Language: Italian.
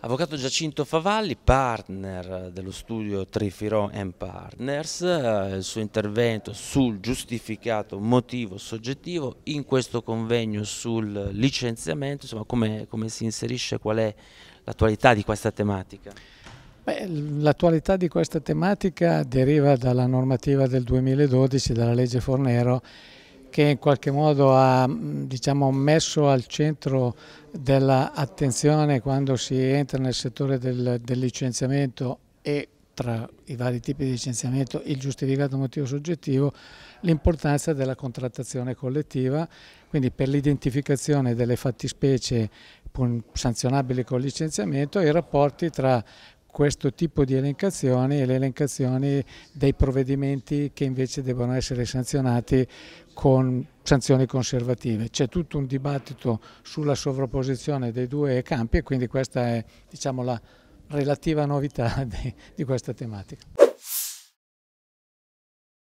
Avvocato Giacinto Favalli, partner dello studio Trifiro Partners, eh, il suo intervento sul giustificato motivo soggettivo in questo convegno sul licenziamento, insomma come, come si inserisce, qual è l'attualità di questa tematica? L'attualità di questa tematica deriva dalla normativa del 2012, dalla legge Fornero che in qualche modo ha diciamo, messo al centro dell'attenzione quando si entra nel settore del, del licenziamento e tra i vari tipi di licenziamento il giustificato motivo soggettivo, l'importanza della contrattazione collettiva, quindi per l'identificazione delle fattispecie sanzionabili col licenziamento e i rapporti tra questo tipo di elencazioni e le elencazioni dei provvedimenti che invece devono essere sanzionati con sanzioni conservative. C'è tutto un dibattito sulla sovrapposizione dei due campi e quindi questa è diciamo, la relativa novità di, di questa tematica.